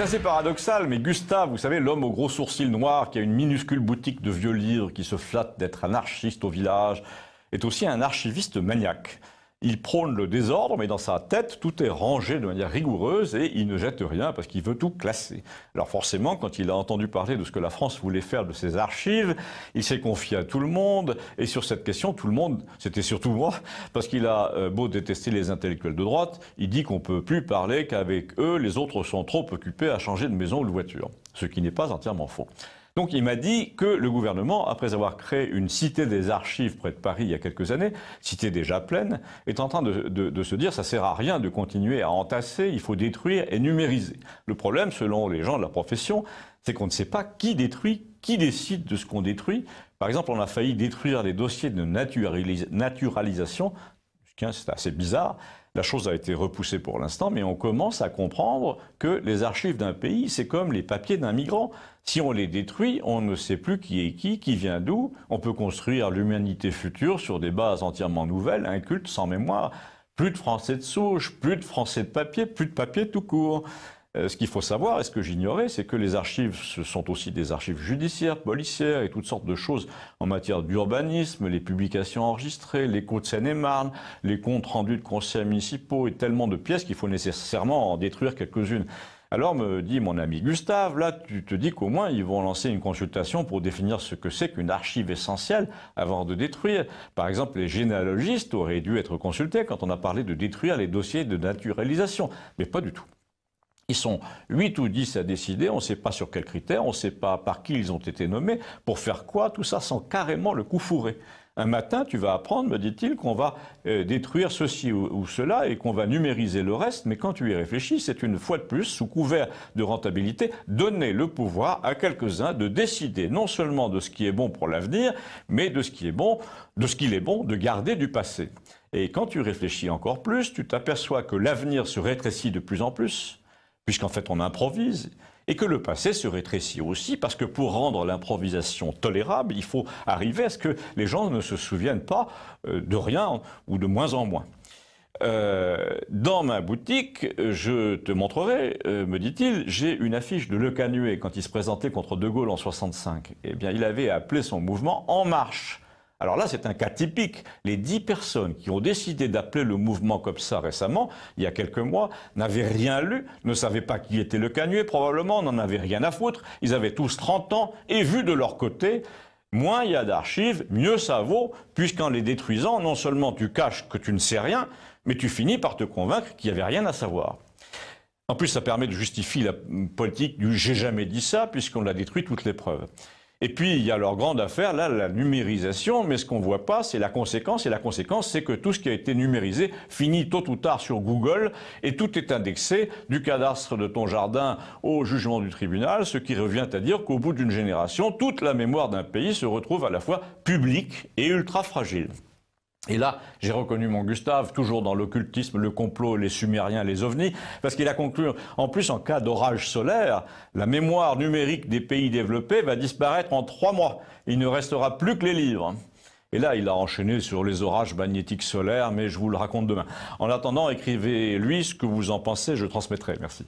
C'est assez paradoxal, mais Gustave, vous savez, l'homme aux gros sourcils noirs qui a une minuscule boutique de vieux livres, qui se flatte d'être anarchiste au village, est aussi un archiviste maniaque. Il prône le désordre, mais dans sa tête, tout est rangé de manière rigoureuse et il ne jette rien parce qu'il veut tout classer. Alors forcément, quand il a entendu parler de ce que la France voulait faire de ses archives, il s'est confié à tout le monde. Et sur cette question, tout le monde, c'était surtout moi, parce qu'il a euh, beau détester les intellectuels de droite, il dit qu'on ne peut plus parler qu'avec eux, les autres sont trop occupés à changer de maison ou de voiture ce qui n'est pas entièrement faux. Donc il m'a dit que le gouvernement, après avoir créé une cité des archives près de Paris il y a quelques années, cité déjà pleine, est en train de, se dire ça sert à rien de continuer à entasser, il faut détruire et numériser. Le problème, selon les gens de la profession, c'est qu'on ne sait pas qui détruit, qui décide de ce qu'on détruit. Par exemple, on a failli détruire les dossiers de naturalisation c'est assez bizarre. La chose a été repoussée pour l'instant, mais on commence à comprendre que les archives d'un pays, c'est comme les papiers d'un migrant. Si on les détruit, on ne sait plus qui est qui, qui vient d'où. On peut construire l'humanité future sur des bases entièrement nouvelles, culte sans mémoire. Plus de Français de souche, plus de Français de papier, plus de papier tout court. Euh, ce qu'il faut savoir, et ce que j'ignorais, c'est que les archives, ce sont aussi des archives judiciaires, policières et toutes sortes de choses en matière d'urbanisme, les publications enregistrées, les de Seine-et-Marne, les comptes rendus de conseils municipaux et tellement de pièces qu'il faut nécessairement en détruire quelques-unes. Alors me dit mon ami Gustave, là tu te dis qu'au moins ils vont lancer une consultation pour définir ce que c'est qu'une archive essentielle avant de détruire. Par exemple, les généalogistes auraient dû être consultés quand on a parlé de détruire les dossiers de naturalisation, mais pas du tout. Ils sont 8 ou 10 à décider, on ne sait pas sur quels critères, on ne sait pas par qui ils ont été nommés, pour faire quoi, tout ça sans carrément le coup fourré. Un matin, tu vas apprendre, me dit-il, qu'on va euh, détruire ceci ou, cela et qu'on va numériser le reste, mais quand tu y réfléchis, c'est une fois de plus, sous couvert de rentabilité, donner le pouvoir à quelques-uns de décider non seulement de ce qui est bon pour l'avenir, mais de ce qui est bon, de ce qu'il est bon de garder du passé. Et quand tu réfléchis encore plus, tu t'aperçois que l'avenir se rétrécit de plus en plus, puisqu'en fait on improvise, et que le passé se rétrécit aussi, parce que pour rendre l'improvisation tolérable, il faut arriver à ce que les gens ne se souviennent pas euh, de rien ou de moins en moins. Euh, dans ma boutique, je te montrerai, euh, me dit-il, j'ai une affiche de Le Canuet quand il se présentait contre De Gaulle en 65. Eh bien, il avait appelé son mouvement En Marche. Alors là, c'est un cas typique. Les dix personnes qui ont décidé d'appeler le mouvement comme ça récemment, il y a quelques mois, n'avaient rien lu, ne savaient pas qui était le canuet, probablement, n'en avaient rien à foutre. Ils avaient tous 30 ans et vu de leur côté, moins il y a d'archives, mieux ça vaut, puisqu'en les détruisant, non seulement tu caches que tu ne sais rien, mais tu finis par te convaincre qu'il n'y avait rien à savoir. En plus, ça permet de justifier la politique du j'ai jamais dit ça, puisqu'on l'a détruit toutes les preuves. Et puis, il y a leur grande affaire, là, la numérisation, mais ce qu'on ne voit pas, c'est la conséquence, et la conséquence, c'est que tout ce qui a été numérisé finit tôt ou tard sur Google, et tout est indexé, du cadastre de ton jardin au jugement du tribunal, ce qui revient à dire qu'au bout d'une génération, toute la mémoire d'un pays se retrouve à la fois publique et ultra fragile. Et là, j'ai reconnu mon Gustave, toujours dans l'occultisme, le complot, les Sumériens, les ovnis, parce qu'il a conclu, en plus, en cas d'orage solaire, la mémoire numérique des pays développés va disparaître en trois mois. Il ne restera plus que les livres. Et là, il a enchaîné sur les orages magnétiques solaires, mais je vous le raconte demain. En attendant, écrivez-lui ce que vous en pensez, je transmettrai. Merci.